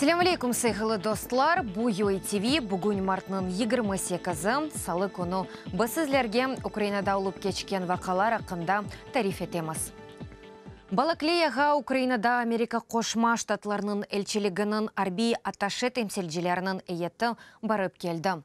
Селем алейкум, сыйғылы достылар. Бұйой ТВ бүгін мартның 28-зі салы күні басызлерге Украинада олып кечкен вақалар ақында тариф етеміз. Балаклеяға Украинада Америка қошма штатларының әлчілігінің арби аташы емселжелерінің әйетті барып келді.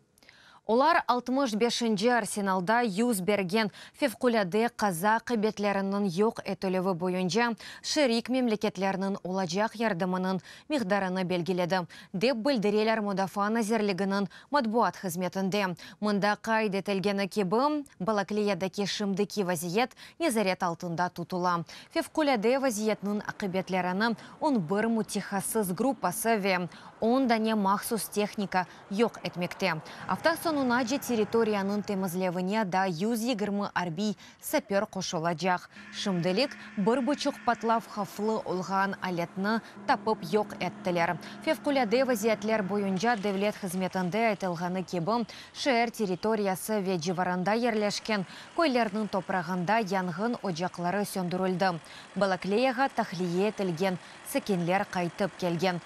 Олар 65-ші арсеналда юз берген февкуляды қазақ бетлерінің йоқ етілуі бойынша шерик мемлекетлерінің олажақ ярдымының миғдарыны белгіледі. Деп білдірелер модафан әзірлігінің матбуат қызметінде. Мұнда қайд етілгені кебі, Балаклиядаки шымдыки вазиет незарет алтында тұтыла. Февкуляды вазиетінің ақыбетлерінің 11 мұтихасыз группасы ве не махсус техника йоқ этмекте Афта сонуна же территориянын темізлевіне да 120 арбий сапер кошулажак шымдылик бир патлав хафлы олған алетны тапып йоқ эттилер февкуляде вазиятлер бойынжа девлет хизметинде айтылганы кеби шээр территориясы ве ерлешкен, жерлешкен койлердин топрагында янгын оджақлары сөндүрүлдү Балаклеяға тахлие тілген секенлер кайтып келген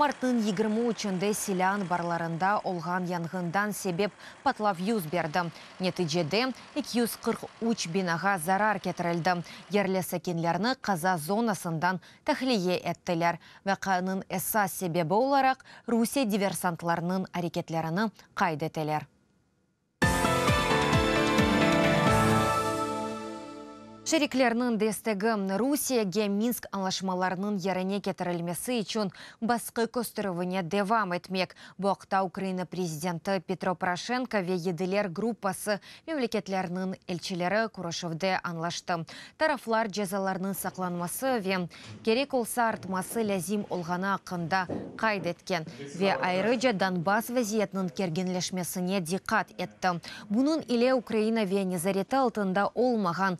Мартын егірмі үшінде селян барларында олған янғындан себеп патлав юз берді. жеде 243 бинаға зарар кетірілді. Ерлі сәкенлеріні қаза зонасындан тәхлие әттілер. Вәқаның әсас себебі оларақ Русия диверсантларының әрекетлеріні тілер. Шериклерінің Русия ге Минск аңлашмаларының еріне кетірілмесі үшін басқы көстіруіне девам етмек. Бұқта Украина президенті Петро Порошенко ве еділер группасы мемлекетлерінің әлчілері Курашевде аңлашты. Тарафлар жазаларының сақланмасы ве керек олса артмасы ләзім олғана ақында қайд еткен. Ве айрыжа Донбас вазиетінің кергенлешмесіне дикат етті. Бұның иле Украина ве незареті алтында олмаған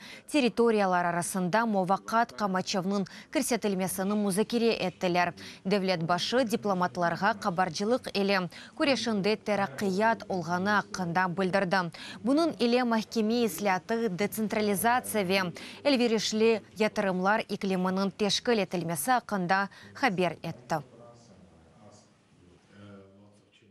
Историялар арасында мовақат Қамачевның кірсетілмесінің музыкере әттілер. Дәвлет башы дипломатларға қабаржылық әлі, көрешінде тәрақият олғаны аққында білдірді. Бұның әлі мәхкеме ісләті децентрализация ве әлверішлі ятырымлар үклемінің тешкіл әтілмесі ақында қабер әтті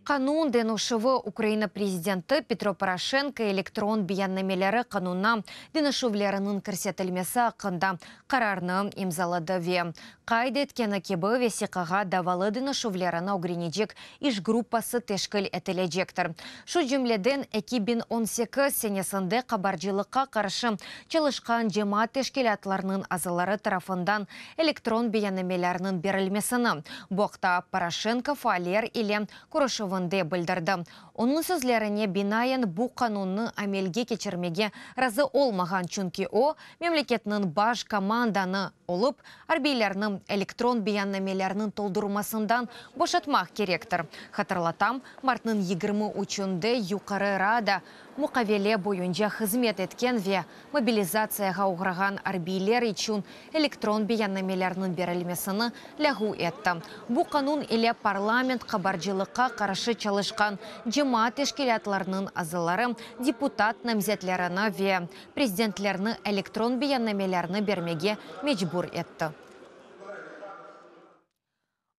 канун денушевы Украина президенті Петро Порошенко электрон бияннамелері қануна денушевлерінің көрсетілмесі ақында қарарны имзалады ве. Қайда еткені кебі весиқаға давалы денушевлеріні огренежек иш группасы тешкіл әтілежектір. Шу жүмледен 2018 сенесінде қабаржылыққа қаршы чылышқан жема атларының азылары тарафындан электрон бияннамелерінің берілмесіні. Боқта Порошенко фалер или Курышевын де білдірді. Оның сөзлеріне бинайын бұ қанунны әмелге кечірмеге разы олмаған, чүнки о, мемлекетінің баш команданы олып, арбейлерінің электрон бияннамелерінің толдырмасындан бошатмақ керектір. Хатырлатам, мартның 20 үчінде юқары рада мұқавеле бойынша қызмет еткен ве мобилизацияға ұғыраған арбейлер үчін электрон бияннамелерінің берілмесіні ләғу етті. Бұ қанун еле парламент қабарчылыққа қараш каршы чалышқан жемаат тешкилатларынын азылары депутат намзетлеріна ве президентлеріні электрон бияннамелеріні бермеге мечбур етті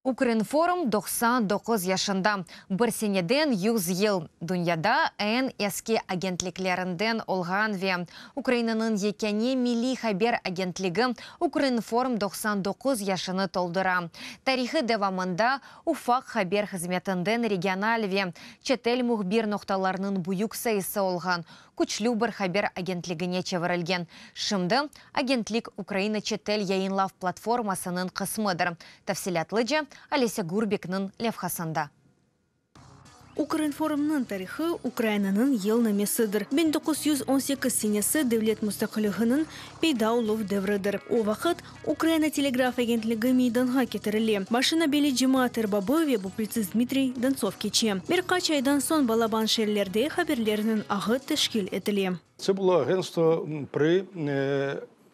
Укринформ 99 яшында. Бір сенеден 100 ел. Дүнияда ән әске агентліклерінден олған ве. Украинаның екене милли хабер агентлігі Укринформ 99 яшыны толдыра. Тарихы девамында Уфақ хабер хызметінден регионал Четель Четел мұхбир ноқталарының бұйық сайысы олған күчлюбір хабер агентлігіне чевірілген. Шымды агентлік Украина Четел яйнлав платформасының қысмыдыр. Тавселятлы же Алеся Гурбекнің Лев Хасанда. Украинформның тарихы Украинаның ел намесыдыр. 1918 сенесі Девлет мұстақылығының пейдаулов дәврыдыр. О вақыт Украина телеграф агентлігі мейданға кетірілі. Машина белі жима бабы ве Дмитрий Донцов кече. Меркач айдан сон балабан шеллерде хаберлерінің ағы тәшкіл етілі. Це було агентство при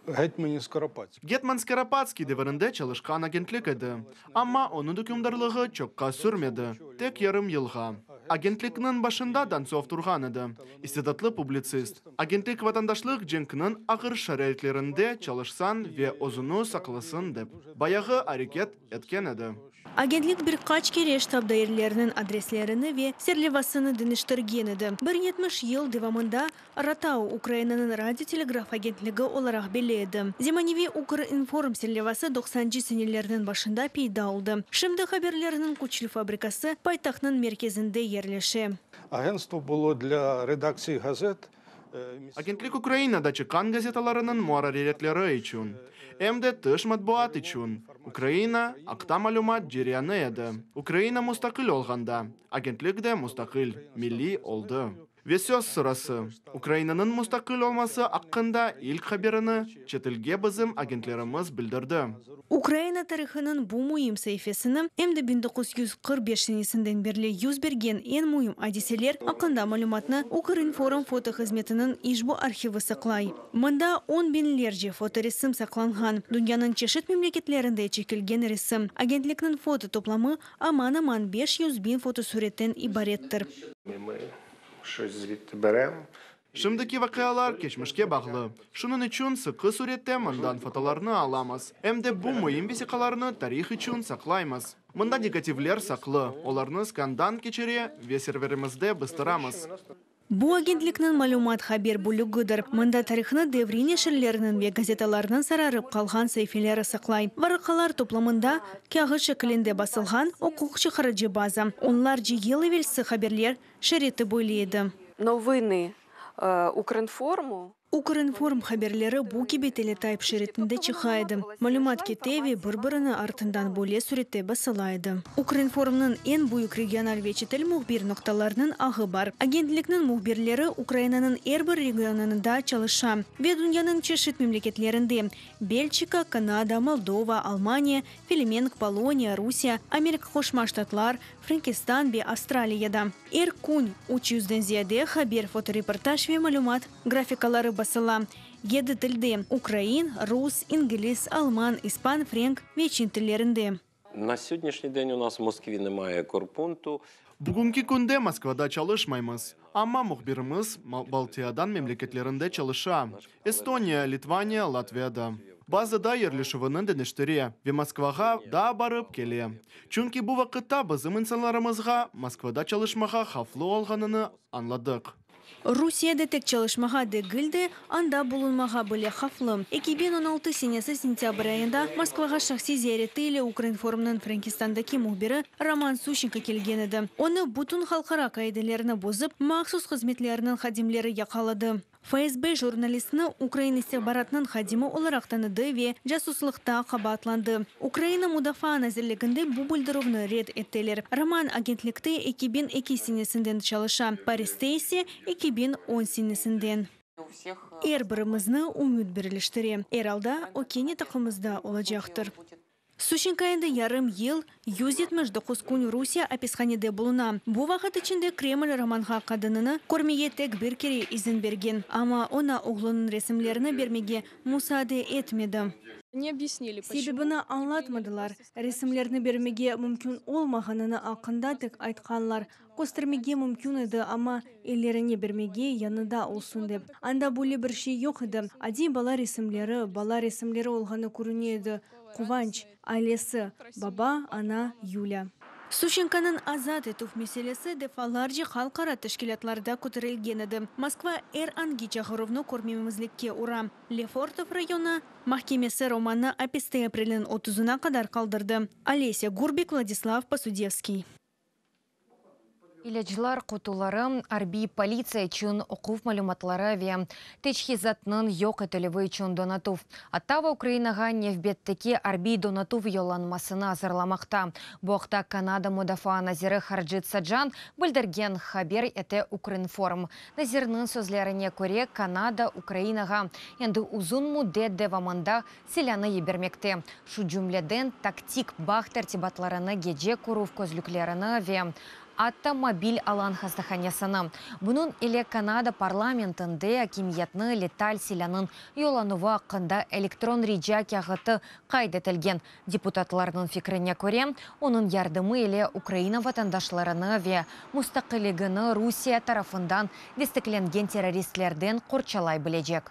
Гетмені Скоропадський. Гетман Скоропадский дивірінде чалышқан агентлік еді. Амма оның докумдарлығы чокқа сүрмеді. Тек ярым елға агентлігінің башында данцов тұрған иде. Истедатлы публицист. Агентлік ватандашлық дженкінің ағыр шарайтлерінде чалышсан ве озуну сақылысын деп баяғы арекет әткен иде. Агентлік бір қач кере штаб дайырлерінің адреслеріні ве серлевасын диништирген Бір 170 ел девамында Ратау Украинаның радиотелеграф агентлиги оларак зиманеве Укр информ серлевасы 90-сенелердин башында пейда болду. Шимди хаберлеринин кучил фабрикасы пайтақның меркезінде ерлеші. Агентство було для редакції газет. Э, Агентлик Украина да чекан газеталарынын муара реретлері үчүн. Эмде тыш матбуат Украина акта маалымат жеряны Украина мустакыл олғанда. Агентлік де мустакыл, милли олды. Весес сұрасы. Украинаның мұстақыл олмасы аққында ел қаберіні четілге бізім агентлеріміз білдірді. Украина тарихының бұ мұйым сейфесінің әмді 1945-сінден берлі юзберген берген мұйым адеселер ақында мәліматны форум фото қызметінің ишбу архивы сақлай. Мұнда 10 фото ресім сақланған. Дүнияның чешіт мемлекетлерінде чекілген ресім. Агентлікнің фото топламы аман-аман 500 бен фотосуреттен ибареттір. Шымдыки вақиялар кешмішке бағлы. Шынын үчүн сықы суретте мындан фотоларны аламыз. Әмді бұ мыйым бесіқаларыны тарих үшін саклаймыз. Мында негативлер саклы. Оларны скандан кечере, ве бұстырамыз агентлікнің агентликнең малюмат хабер бүлегедер. Мұнда тарихны дәврине шырлерінің бе газеталарның сарарып қалған сайфелері сықлай. Варыкалар топламында кәғы шекілінде басылған оқуқ шықыры база. Онлар җигелевелсе өвелсі шіреті шыреті иде. Новыны э, Украинформу... Укринформ хаберлері бұл тайп тайып шеретінде чықайды. малюматке кетеви бір-біріні артындан бөле сүретте басылайды. Укринформның ең бұйық регионал вечетіл мұғбир нұқталарының ағы бар. Агентлікнің мұғбирлері Украинаның әрбір регионында чалыша. Ве дүнияның чешет мемлекетлерінде Бельчика, Канада, Молдова, Алмания, Филименк, Полония, Русия, Америка Қошма Штатлар, Франкистан бе Австралияда. Эр күн 300-ден зияде хабер фоторепортаж ве малымат графикалары басыла еді тілді украин рус Ингелес, алман Испан, френк вечин тілерінде. на сегодняшний день у нас в Москве немає корпунту Бүгінгі күнде москвада чалышмаймыз. амма мұхбіріміз балтиядан мемлекетлерінде чалыша эстония литвания латвияда базада ерлешүүнүн дініштіре, ве Москваға да барып келе чүнки бу вакытта биздин инсанларыбызга москвада чалышмага хафлы олғанын анладық тек чалышмаға дегілді, анда бұлынмаға біле хафлым. 2016 сенесі сентябрь айында Москваға шақси форумның Украинформның кем ұбері Роман Сущенко келгенеді. Оны бұтын халқыра қайдылеріні бозып, мақсус қызметлерінің қадемлері яқалады фсб журналистіні украин истихбаратынын қадимы оларақтаны таныды ве жасусылықта атланды. украина мудафаа әзірлігінде бу рет ред роман агентлікті 2002 сенесінден чалыша паристе 2010 сенесінден. бин он ұмыт эр бирибизни алда бирилиштире эр алда жақтыр енді ярым ел 179 күн Русия аписханеде бұлына. Бұл вақыт үшінде Кремль романға қадынына көрмеге тек бір кере ізін берген, ама она оғлының ресімлеріні бермеге мұсады етмеді Себебіні аңлатмадылар. Ресімлеріні бермеге мүмкін олмағаныны ақында тік айтқанлар. Қостырмеге мүмкін еді, ама елеріне бермеге яныда олсын деп. Анда бөлі бір шей жоқ еді. Ади бала ресімлері, бала ресімлері олғаны көрінеді. Куванч, айлеси баба ана юля Сушенканын азат этүү де дефаларча халкара ташкилотларда көтөрүлген москва әр анги жагыровну көрмөмүздүкке ура лефортов района махкемесі романы апестей апрелдин 30 на қадар қалдырды. олеся гурбик владислав посудевский Иләчләр кутулары арби полиция өчен оқув мәгълүматлары ве течхизатның юк ителеви өчен донатув. Атава Украинага нефбеттәки арби донатув ялланмасына азырламакта. Бу Боқта, Канада мудафаа назиры Харджит Саджан белдерген хабер әте Украинформ. Назирның сүзләренә күрә Канада Украинага инде узун муддәт дәвамында селяны ебермәктә. Шу җөмләдән тактик бах тәртибатларына геҗе ве автомобиль алан хастаханясыны. Бұның еле Канада парламентінде акимиятны Леталь селянын елануға қында электрон режа кәғыты қайда тілген. Депутатларының фикріне көре, оның ярдымы еле Украина ватандашларыны ве мұстақылығыны Русия тарафындан дестікленген террористлерден қорчалай білежек.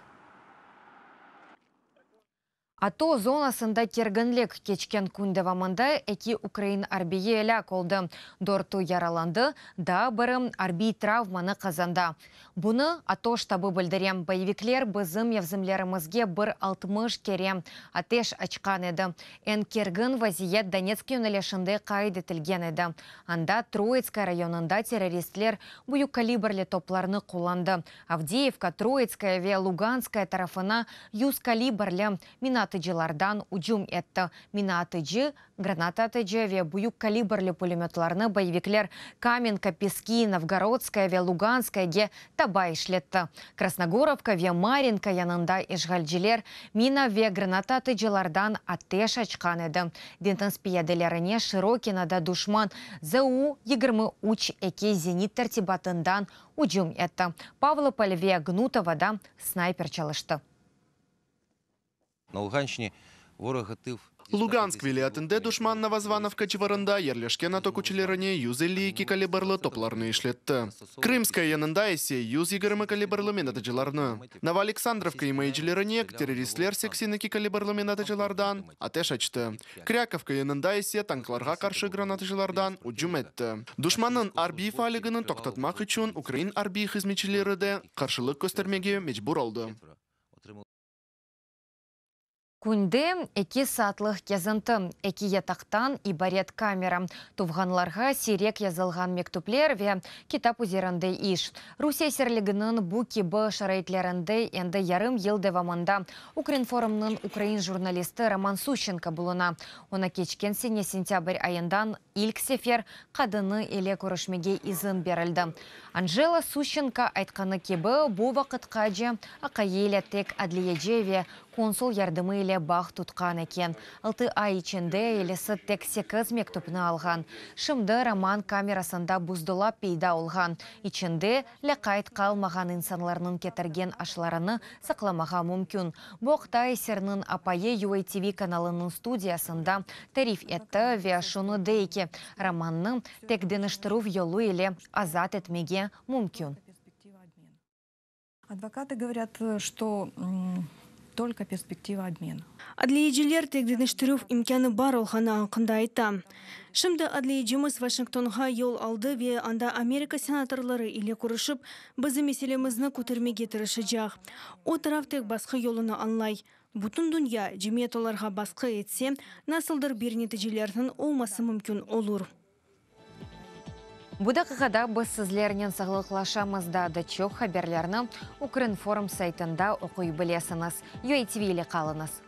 Ато зонасында кергінлік кечкен күнді вамында әкі Украин арбейі әлі қолды. Дорту яраланды, да бірі арбей травманы қазанда. Бұны ато штабы білдірем. Боевиклер бізім евзімлерімізге бір алтымыш кере атеш ачқан еді. Ән кергін вазиет Донецк юналешынды қайды тілген еді. Анда Троицкая районында террористлер бұйы калибрлі топларны қоланды. Авдеевка, Троицкая ве Луганская тарафына юз калибрлі мина атыжылардан уджум этті мина атыжы, граната атыжы ве буюк калибрлі пулеметларны боевиклер Каменка, Пески, Новгородская ве Луганская ге таба Красногоровка ве Маринка янында ишгалжилер мина ве граната атыжылардан атеш ачқан еді. Дентін спияделеріне Широкинада душман ЗУ 23 әке зенит тәртибатындан уджум етті. Павлополь ве Гнутовада снайпер чалышты. На Луганщині ворог Луганск Луганськ атенде душман Навазвановка чыварында ерлешке НАТО күчелеріне 152 калибрлы топларны ишлетті. Крымская янында есе калибарлы калибрлы менатачыларны. Нава Александровка имейджілеріне террористлер 82 калибрлы а атеш ачты. Кряковка янында есе танкларға қаршы гранатачылардан уджум етті. Душманның арби тоқтатмақ үшін Украин арби хизмечілері де қаршылық көстермеге мечбур олды. Күнді әке сатлық кезінті, әке етақтан ибарет камера. Тувғанларға сирек язылған мектуплер ве китап үзіріндей іш. Русия серлігінің бұ кебі шарайтлерінде енді ярым ел девамында Украин форумның украин журналисты Роман Сущенко бұлына. Она кечкен сене сентябрь айындан үлк сефер қадыны еле көрішмеге ізін берілді. Анжела Сущенко айтқаны кебі бұ вақытқа же елі тек консул ярдымы еле бақ тұтқан екен. Алты ай ішінде елесі тек секіз мектупіні алған. Шымды роман камерасында бұздыла пейда олған. Ичінде ләқайт қалмаған инсанларының кетірген ашларыны сақламаға мүмкін. Боқта апайы UATV каналының студиясында тариф әтті вешуны дейке. Романның тек деніштірув елу еле азат әтмеге мүмкін. Адвокаты говорят, э, что только перспектива обмена адлийжилер тегденештирүү имканы бар аны аңқында айта шымды адлийжимиз Вашингтонға жол алды ве анда америка сенаторлары құрышып, бізі биздин маселемизди тұрышы жақ. о тарап тек баскы жолуну анлай бутун дүния жемиет оларға басқы етсе, насылдыр берінеті нетижелердин олмасы мүмкін олур Бұдақығада біз сізлерінен сағылықлашамызда дачок хаберлерні Украинформ форум сайтында оқуы білесіңіз. UATV-лі қалыңыз.